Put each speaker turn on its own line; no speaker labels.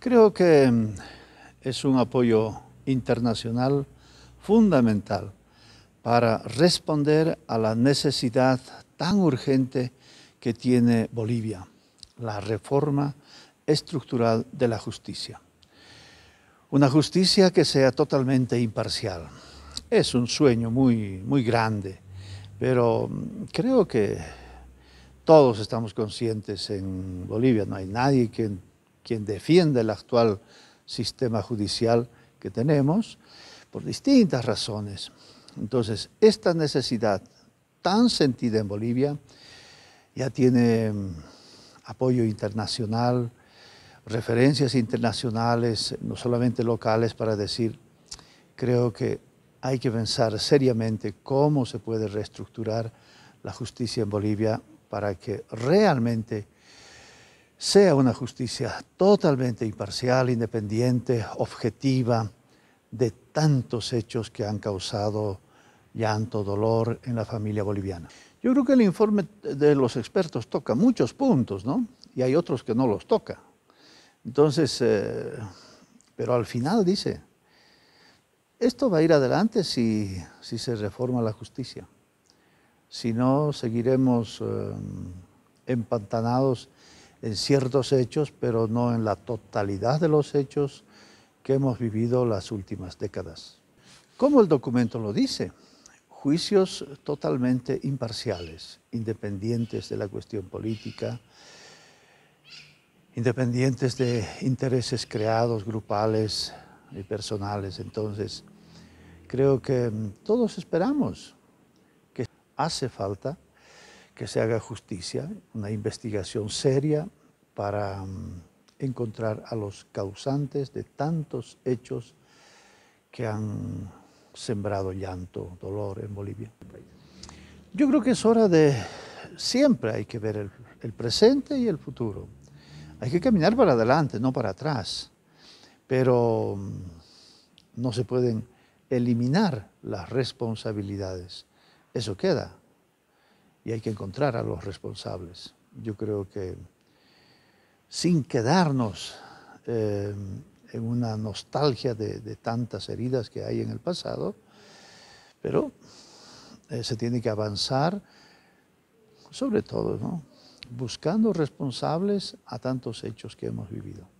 Creo que mm, es un apoyo internacional fundamental para responder a la necesidad tan urgente que tiene Bolivia, la reforma estructural de la justicia. Una justicia que sea totalmente imparcial. Es un sueño muy, muy grande, pero mm, creo que todos estamos conscientes en Bolivia, no hay nadie que quien defiende el actual sistema judicial que tenemos, por distintas razones. Entonces, esta necesidad tan sentida en Bolivia ya tiene mm, apoyo internacional, referencias internacionales, no solamente locales, para decir, creo que hay que pensar seriamente cómo se puede reestructurar la justicia en Bolivia para que realmente sea una justicia totalmente imparcial, independiente, objetiva de tantos hechos que han causado llanto, dolor en la familia boliviana. Yo creo que el informe de los expertos toca muchos puntos, ¿no? Y hay otros que no los toca. Entonces, eh, pero al final dice, esto va a ir adelante si, se reforma la justicia. Si no, seguiremos eh, empantanados en ciertos hechos, pero no en la totalidad de los hechos que hemos vivido las últimas décadas. Como el documento lo dice, juicios totalmente imparciales, independientes de la cuestión política, independientes de intereses creados, grupales y personales. Entonces, creo que mm, todos esperamos que hace falta que se haga justicia, una investigación seria para mm, encontrar a los causantes de tantos hechos que han sembrado llanto, dolor en Bolivia. Yo creo que es hora de, siempre hay que ver el, presente y el futuro. Hay que caminar para adelante, no para atrás. Pero mm, no se pueden eliminar las responsabilidades. Eso queda y hay que encontrar a los responsables. Yo creo que sin quedarnos eh, en una nostalgia de, tantas heridas que hay en el pasado, pero eh, se tiene que avanzar, sobre todo, ¿no? buscando responsables a tantos hechos que hemos vivido.